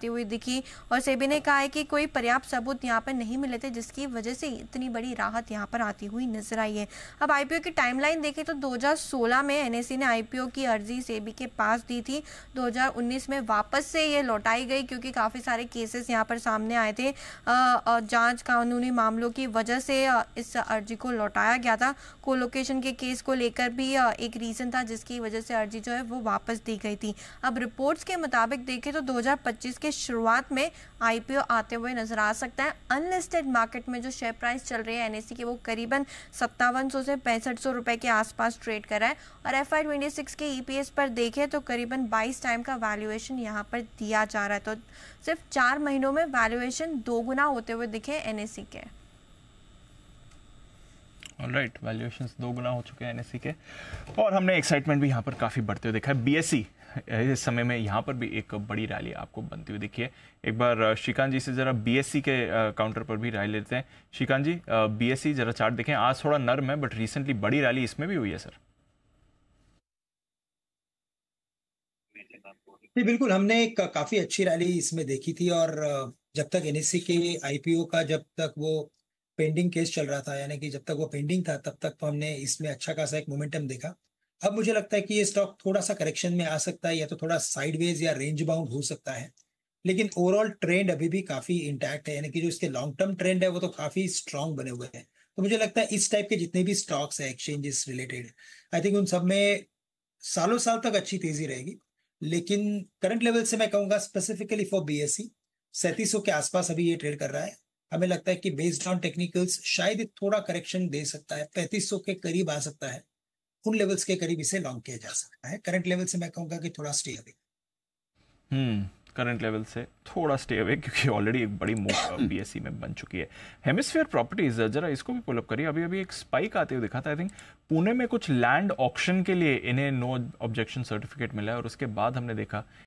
करती हुई दिखी और सेबी ने कहा है कि कोई पर्याप्त सबूत यहाँ पर नहीं मिले थे जिसकी वजह से इतनी बड़ी राहत यहाँ पर आती हुई नजर आई है अब आईपीओ की टाइमलाइन देखें तो 2016 में एनएसी ने आईपीओ की अर्जी सेबी के पास दी थी 2019 में वापस से ये लौटाई गई क्योंकि काफ़ी सारे केसेस यहाँ पर सामने आए थे जांच कानूनी मामलों की वजह से इस अर्जी को लौटाया गया था कोलोकेशन के केस को लेकर भी एक रीज़न था जिसकी वजह से अर्जी जो है वो वापस दी गई थी अब रिपोर्ट्स के मुताबिक देखें तो 2025 के की शुरुआत में आईपीओ आते हुए नजर आ सकता है अनलिस्टेड मार्केट में जो शेयर प्राइस चल रही है एनएससी की वो करीबन सत्तावन से पैंसठ सौ रुपए के आसपास ट्रेड कर रहा है और एफ आई ट्वेंटी सिक्स के ई e पर देखें तो करीबन 22 टाइम का वैल्यूएशन यहां पर दिया जा रहा है तो सिर्फ चार महीनों में वैल्यूएशन दोगुना होते हुए दिखे एन के राइट वैल्यूएशन दो गुना हो चुके हैं एन के और हमने एक्साइटमेंट भी यहाँ पर काफ़ी बढ़ते हुए देखा है बीएससी e, इस समय में यहाँ पर भी एक बड़ी रैली आपको बनती हुई देखिए एक बार श्रीकांत जी से ज़रा बीएससी e के काउंटर पर भी रैली लेते हैं श्रीकांत जी बीएससी ज़रा चार्ट देखें आज थोड़ा नर्म है बट रिसेंटली बड़ी रैली इसमें भी हुई है सर जी बिल्कुल हमने एक काफ़ी अच्छी रैली इसमें देखी थी और जब तक एनएससी e के आईपीओ का जब तक वो पेंडिंग केस चल रहा था यानी कि जब तक वो पेंडिंग था तब तक तो हमने इसमें अच्छा खासा एक मोमेंटम देखा अब मुझे लगता है कि ये स्टॉक थोड़ा सा करेक्शन में आ सकता है या तो थोड़ा साइडवेज या रेंज बाउंड हो सकता है लेकिन ओवरऑल ट्रेंड अभी भी काफी इंटैक्ट है यानी कि जो इसके लॉन्ग टर्म ट्रेंड है वो तो काफी स्ट्रांग बने हुए हैं तो मुझे लगता है इस टाइप के जितने भी स्टॉक्स हैं एक्सचेंजेस रिलेटेड आई थिंक उन सब में सालों साल तक अच्छी तेजी रहेगी लेकिन करंट लेवल से मैं कहूंगा specifically for B S C के आसपास अभी ये ट्रेड कर रहा है हमें लगता है कि बेस्ड ऑन टेक्निकल्स शायद थोड़ा करेक्शन दे सकता है 3500 के करीब आ सकता है उन लेवल्स के करीब इसे लॉन्ग किया जा सकता है करंट लेवल से मैं कहूँगा कि थोड़ा stay away hmm current level से थोड़ा स्टे अवे क्योंकि ऑलरेडी एक बड़ी मूव बीएससी में बन चुकी है हेमिसफेयर प्रॉपर्टीज जरा इसको भी पुलअप करिए अभी अभी एक स्पाइक आते हुए दिखा था आई थिंक पुणे में कुछ लैंड ऑक्शन के लिए इन्हें नो ऑब्जेक्शन सर्टिफिकेट मिला है और उसके बाद हमने देखा